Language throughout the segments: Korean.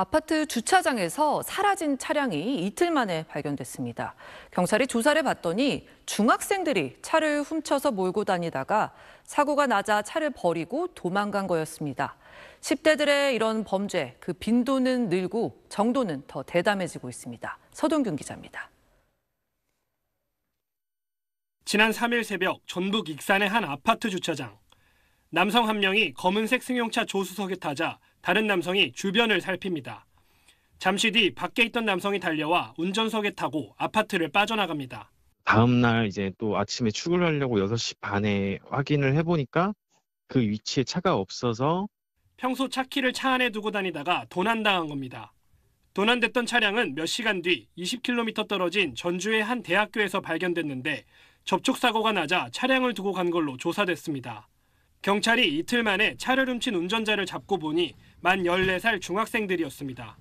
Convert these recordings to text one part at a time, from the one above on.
아파트 주차장에서 사라진 차량이 이틀 만에 발견됐습니다. 경찰이 조사를 받더니 중학생들이 차를 훔쳐서 몰고 다니다가 사고가 나자 차를 버리고 도망간 거였습니다. 10대들의 이런 범죄, 그 빈도는 늘고 정도는 더 대담해지고 있습니다. 서동균 기자입니다. 지난 3일 새벽 전북 익산의 한 아파트 주차장. 남성 한 명이 검은색 승용차 조수석에 타자 다른 남성이 주변을 살핍니다. 잠시 뒤 밖에 있던 남성이 달려와 운전석에 타고 아파트를 빠져나갑니다. 다음 날 이제 또 아침에 출근 하려고 6시 반에 확인을 해보니까 그 위치에 차가 없어서 평소 차 키를 차 안에 두고 다니다가 도난당한 겁니다. 도난됐던 차량은 몇 시간 뒤 20km 떨어진 전주의 한 대학교에서 발견됐는데 접촉사고가 나자 차량을 두고 간 걸로 조사됐습니다. 경찰이 이틀 만에 차를 훔친 운전자를 잡고 보니 만 14살 중학생들이었습니다.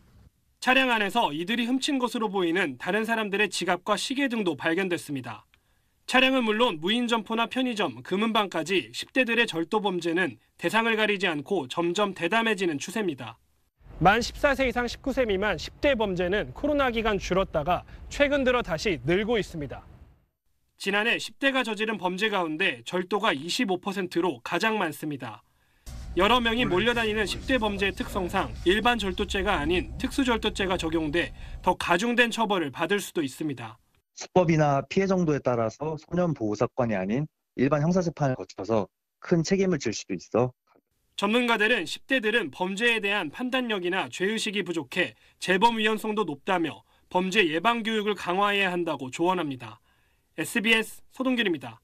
차량 안에서 이들이 훔친 것으로 보이는 다른 사람들의 지갑과 시계 등도 발견됐습니다. 차량은 물론 무인점포나 편의점, 금은방까지 10대들의 절도 범죄는 대상을 가리지 않고 점점 대담해지는 추세입니다. 만 14세 이상 19세 미만 10대 범죄는 코로나 기간 줄었다가 최근 들어 다시 늘고 있습니다. 지난해 10대가 저지른 범죄 가운데 절도가 25%로 가장 많습니다. 여러 명이 몰려다니는 10대 범죄의 특성상 일반 절도죄가 아닌 특수절도죄가 적용돼 더 가중된 처벌을 받을 수도 있습니다. 수법이나 피해 정도에 따라서 소년 보호 사건이 아닌 일반 형사 재판을 거쳐서 큰 책임을 질 수도 있어. 전문가들은 10대들은 범죄에 대한 판단력이나 죄의식이 부족해 재범 위험성도 높다며 범죄 예방 교육을 강화해야 한다고 조언합니다. SBS 서동길입니다.